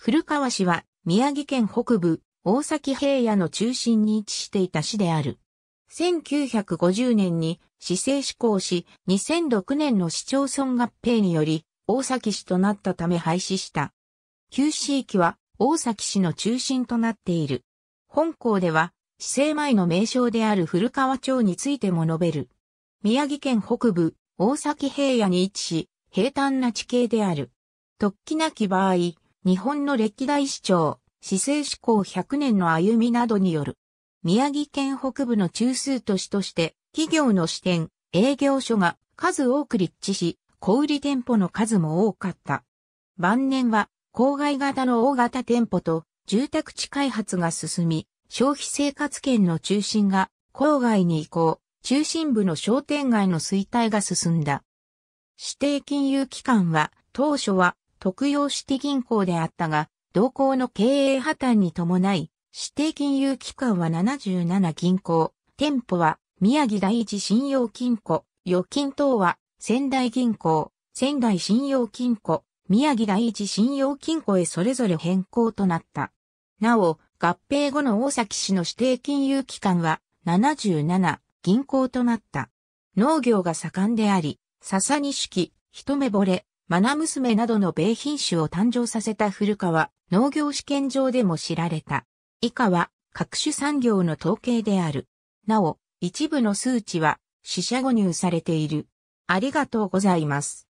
古川市は宮城県北部、大崎平野の中心に位置していた市である。1950年に市政施行し、2006年の市町村合併により、大崎市となったため廃止した。旧市域は大崎市の中心となっている。本校では、市政前の名称である古川町についても述べる。宮城県北部、大崎平野に位置し、平坦な地形である。突起なき場合、日本の歴代市長、市政志向100年の歩みなどによる、宮城県北部の中枢都市として、企業の支店、営業所が数多く立地し、小売店舗の数も多かった。晩年は、郊外型の大型店舗と、住宅地開発が進み、消費生活圏の中心が郊外に移行、中心部の商店街の衰退が進んだ。指定金融機関は当初は特用指定銀行であったが、同行の経営破綻に伴い、指定金融機関は77銀行、店舗は宮城第一信用金庫、預金等は仙台銀行、仙台信用金庫、宮城第一信用金庫へそれぞれ変更となった。なお、合併後の大崎市の指定金融機関は77銀行となった。農業が盛んであり、笹錦、一目惚れ、マナ娘などの米品種を誕生させた古川農業試験場でも知られた。以下は各種産業の統計である。なお、一部の数値は死者誤入されている。ありがとうございます。